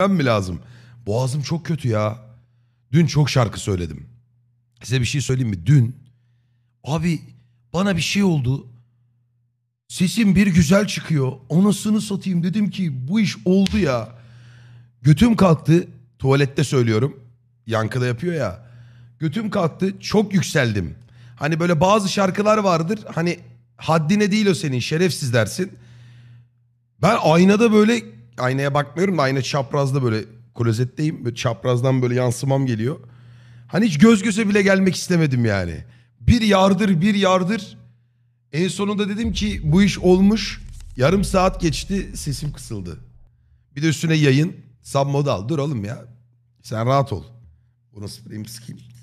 Ben mi lazım? Boğazım çok kötü ya. Dün çok şarkı söyledim. Size bir şey söyleyeyim mi? Dün abi bana bir şey oldu. Sesim bir güzel çıkıyor. Anasını satayım dedim ki bu iş oldu ya. Götüm kalktı. Tuvalette söylüyorum. Yankıda yapıyor ya. Götüm kalktı. Çok yükseldim. Hani böyle bazı şarkılar vardır. Hani haddine değil o senin şerefsiz dersin. Ben aynada böyle aynaya bakmıyorum da ayna çaprazda böyle klozetteyim. Böyle çaprazdan böyle yansımam geliyor. Hani hiç göz göze bile gelmek istemedim yani. Bir yardır bir yardır. En sonunda dedim ki bu iş olmuş. Yarım saat geçti sesim kısıldı. Bir de üstüne yayın. Submodal. Dur oğlum ya. Sen rahat ol. Bunu spreyim sıkayım.